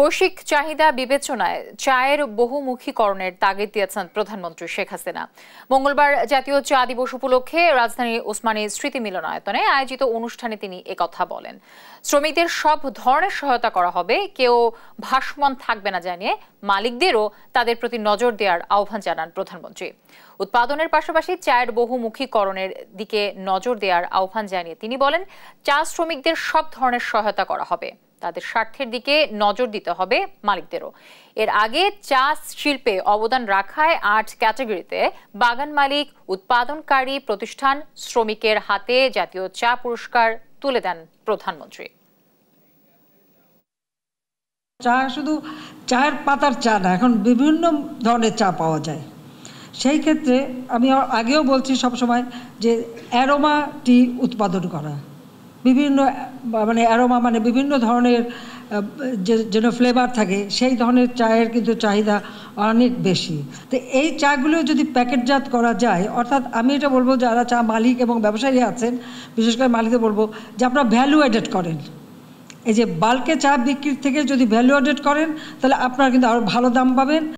বৈশ্বিক চাহিদা বিবেচনায় চায়ের বহুমুখীকরণের তাগিদ দিয়েছেন প্রধানমন্ত্রী শেখ হাসিনা মঙ্গলবার জাতীয় চা দিবস উপলক্ষে রাজধানীর ওসমানী স্মৃতি মিলনায়তনে আয়োজিত অনুষ্ঠানে তিনি একথা বলেন শ্রমিকদের সব ধরনের সহায়তা করা হবে কেউ ভাসমান থাকবে না জানিয়ে মালিকদেরও তাদের প্রতি নজর দেওয়ার আহ্বান জানান প্রধানমন্ত্রী উৎপাদনের পাশাপাশি চায়ের বহুমুখীকরণের দিকে নজর দেওয়ার আহ্বান জানিয়ে তিনি বলেন চা শ্রমিকদের সব ধরনের সহায়তা করা হবে তাদের স্বার্থের দিকে নজর দিতে হবে মালিকদেরও এর আগে চা শিল্পে অবদান রাখায় আর্ট ক্যাটাগরিতে বাগান মালিক উৎপাদনকারী প্রতিষ্ঠান শ্রমিকের হাতে জাতীয় চা পুরস্কার তুলে দেন প্রধানমন্ত্রী চা শুধু চায়ের পাতার চা না এখন বিভিন্ন ধরনের চা পাওয়া যায় সেই ক্ষেত্রে আমি আগেও বলছি সবসময় যে অ্যারোমা টি উৎপাদন করা বিভিন্ন মানে অ্যারোমা মানে বিভিন্ন ধরনের যে যেন ফ্লেভার থাকে সেই ধরনের চায়ের কিন্তু চাহিদা অনেক বেশি তো এই চাগুলো যদি প্যাকেটজাত করা যায় অর্থাৎ আমি এটা বলবো যারা চা মালিক এবং ব্যবসায়ী আছেন বিশেষ করে মালিকদের বলবো যে আপনারা ভ্যালু এডেড করেন এই যে বাল্কে চা বিক্রির থেকে যদি ভ্যালু এডেড করেন তাহলে আপনারা কিন্তু আরও ভালো দাম পাবেন